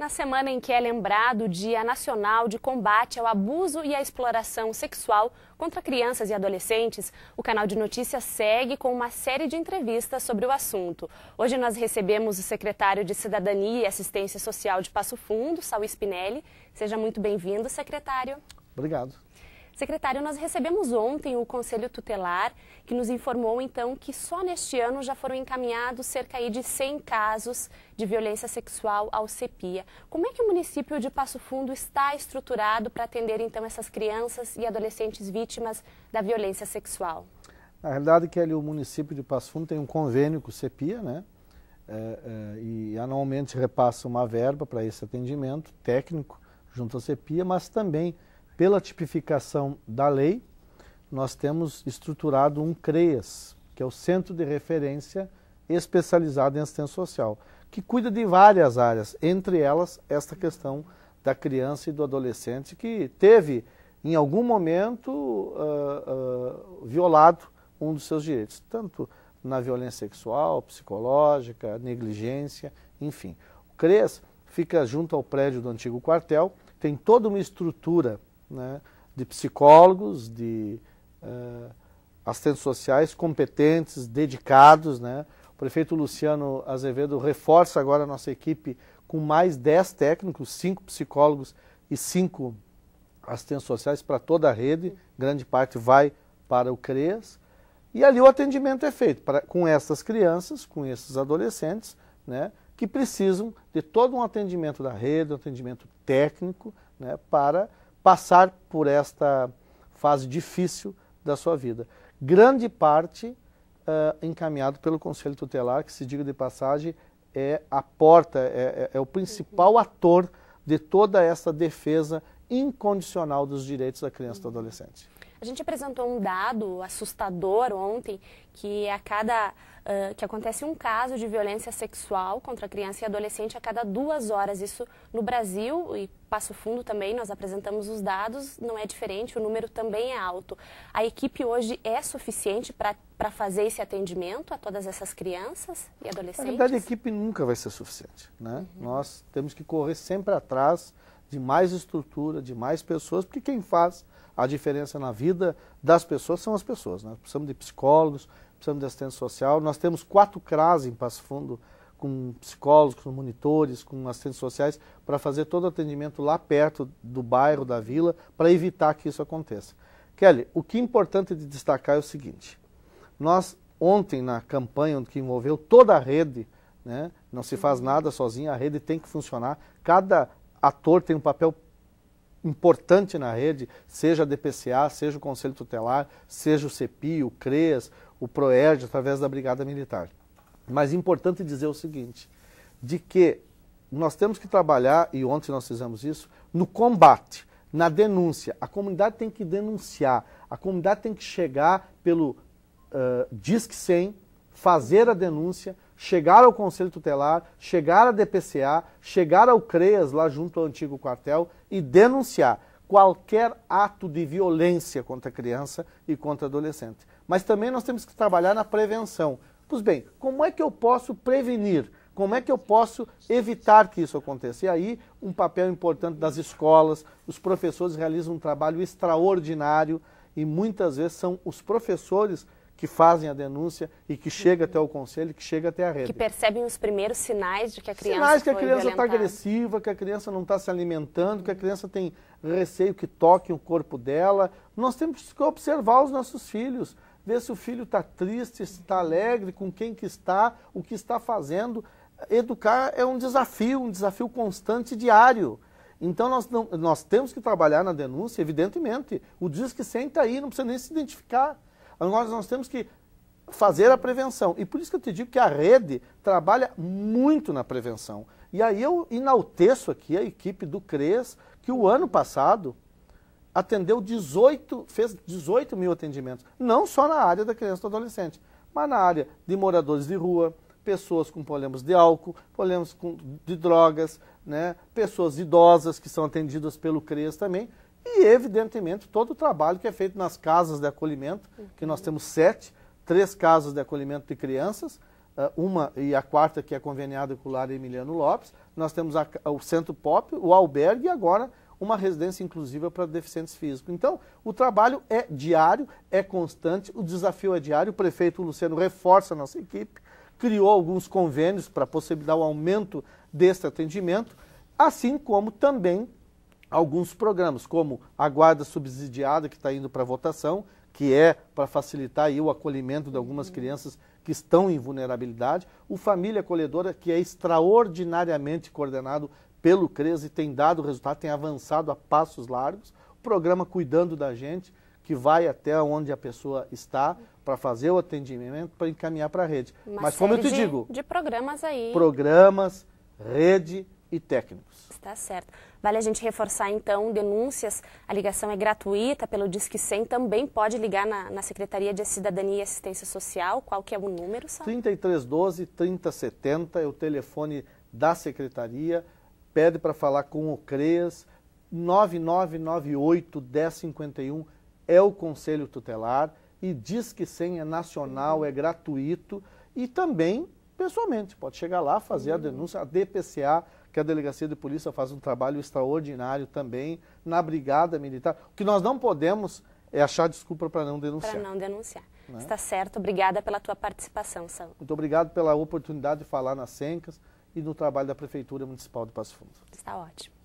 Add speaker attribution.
Speaker 1: na semana em que é lembrado o Dia Nacional de Combate ao Abuso e à Exploração Sexual contra Crianças e Adolescentes, o canal de notícias segue com uma série de entrevistas sobre o assunto. Hoje nós recebemos o secretário de Cidadania e Assistência Social de Passo Fundo, Saul Spinelli. Seja muito bem-vindo, secretário. Obrigado. Secretário, nós recebemos ontem o Conselho Tutelar, que nos informou então que só neste ano já foram encaminhados cerca de 100 casos de violência sexual ao CEPIA. Como é que o município de Passo Fundo está estruturado para atender então essas crianças e adolescentes vítimas da violência sexual?
Speaker 2: Na realidade, que ali o município de Passo Fundo tem um convênio com o CEPIA, né? É, é, e anualmente repassa uma verba para esse atendimento técnico junto ao CEPIA, mas também pela tipificação da lei, nós temos estruturado um CREAS, que é o Centro de Referência Especializado em Assistência Social, que cuida de várias áreas, entre elas esta questão da criança e do adolescente que teve, em algum momento, uh, uh, violado um dos seus direitos, tanto na violência sexual, psicológica, negligência, enfim. O CREAS fica junto ao prédio do antigo quartel, tem toda uma estrutura né, de psicólogos, de uh, assistentes sociais competentes, dedicados. Né? O prefeito Luciano Azevedo reforça agora a nossa equipe com mais 10 técnicos, 5 psicólogos e 5 assistentes sociais para toda a rede, grande parte vai para o CRES E ali o atendimento é feito com essas crianças, com esses adolescentes, né, que precisam de todo um atendimento da rede, um atendimento técnico, né, para passar por esta fase difícil da sua vida. Grande parte uh, encaminhado pelo Conselho Tutelar, que se diga de passagem, é a porta, é, é, é o principal ator de toda essa defesa incondicional dos direitos da criança e do adolescente.
Speaker 1: A gente apresentou um dado assustador ontem que é a cada uh, que acontece um caso de violência sexual contra criança e adolescente a cada duas horas. Isso no Brasil e Passo Fundo também nós apresentamos os dados. Não é diferente, o número também é alto. A equipe hoje é suficiente para para fazer esse atendimento a todas essas crianças e adolescentes? Na verdade, a
Speaker 2: equipe nunca vai ser suficiente. Né? Uhum. Nós temos que correr sempre atrás de mais estrutura, de mais pessoas, porque quem faz a diferença na vida das pessoas são as pessoas. Né? Precisamos de psicólogos, precisamos de assistência social. Nós temos quatro CRAS em Passo Fundo, com psicólogos, com monitores, com assistentes sociais, para fazer todo o atendimento lá perto do bairro, da vila, para evitar que isso aconteça. Kelly, o que é importante de destacar é o seguinte: nós, ontem, na campanha que envolveu toda a rede, né, não se faz nada sozinho, a rede tem que funcionar, cada ator tem um papel importante na rede, seja a DPCA, seja o Conselho Tutelar, seja o CEPI, o CRES, o PROERD, através da Brigada Militar. Mas é importante dizer o seguinte, de que nós temos que trabalhar, e ontem nós fizemos isso, no combate, na denúncia. A comunidade tem que denunciar, a comunidade tem que chegar pelo uh, Disque 100, fazer a denúncia, chegar ao Conselho Tutelar, chegar à DPCA, chegar ao CREAS, lá junto ao antigo quartel, e denunciar qualquer ato de violência contra criança e contra adolescente. Mas também nós temos que trabalhar na prevenção. Pois bem, como é que eu posso prevenir? Como é que eu posso evitar que isso aconteça? E aí, um papel importante das escolas, os professores realizam um trabalho extraordinário e muitas vezes são os professores que fazem a denúncia e que chega até o conselho, que chega até a rede. Que
Speaker 1: percebem os primeiros sinais de que a criança Sinais que a criança está
Speaker 2: agressiva, que a criança não está se alimentando, que a criança tem receio que toquem o corpo dela. Nós temos que observar os nossos filhos, ver se o filho está triste, se está alegre, com quem que está, o que está fazendo. Educar é um desafio, um desafio constante diário. Então nós, não, nós temos que trabalhar na denúncia, evidentemente. O Disque que senta aí, não precisa nem se identificar. Agora nós temos que fazer a prevenção. E por isso que eu te digo que a rede trabalha muito na prevenção. E aí eu enalteço aqui a equipe do CRES, que o ano passado atendeu 18, fez 18 mil atendimentos, não só na área da criança e do adolescente, mas na área de moradores de rua, pessoas com problemas de álcool, problemas com, de drogas, né? pessoas idosas que são atendidas pelo CRES também, e, evidentemente, todo o trabalho que é feito nas casas de acolhimento, que nós temos sete, três casas de acolhimento de crianças, eh, uma e a quarta que é conveniada com o Lar Emiliano Lopes, nós temos a, o Centro Pop, o albergue e agora uma residência inclusiva para deficientes físicos. Então, o trabalho é diário, é constante, o desafio é diário. O prefeito Luciano reforça a nossa equipe, criou alguns convênios para possibilitar o aumento deste atendimento, assim como também alguns programas, como a guarda subsidiada que está indo para votação, que é para facilitar o acolhimento de algumas uhum. crianças que estão em vulnerabilidade, o Família Acolhedora, que é extraordinariamente coordenado pelo CRES e tem dado resultado, tem avançado a passos largos, o programa Cuidando da Gente, que vai até onde a pessoa está para fazer o atendimento, para encaminhar para a rede. Uma Mas como eu te de, digo... De
Speaker 1: programas aí.
Speaker 2: Programas, rede, e técnicos.
Speaker 1: Está certo. Vale a gente reforçar, então, denúncias. A ligação é gratuita pelo Disque 100. Também pode ligar na, na Secretaria de Cidadania e Assistência Social. Qual que é o número,
Speaker 2: 3312-3070 é o telefone da Secretaria. Pede para falar com o CREAS. 9998-1051 é o Conselho Tutelar. E Disque 100 é nacional, é gratuito. E também, pessoalmente, pode chegar lá, fazer a denúncia. A DPCA que a Delegacia de Polícia faz um trabalho extraordinário também, na Brigada Militar. O que nós não podemos é achar desculpa para não denunciar. Para não
Speaker 1: denunciar. Né? Está certo. Obrigada pela tua participação, Sam.
Speaker 2: Muito obrigado pela oportunidade de falar nas Sencas e no trabalho da Prefeitura Municipal de Passo Fundo.
Speaker 1: Está ótimo.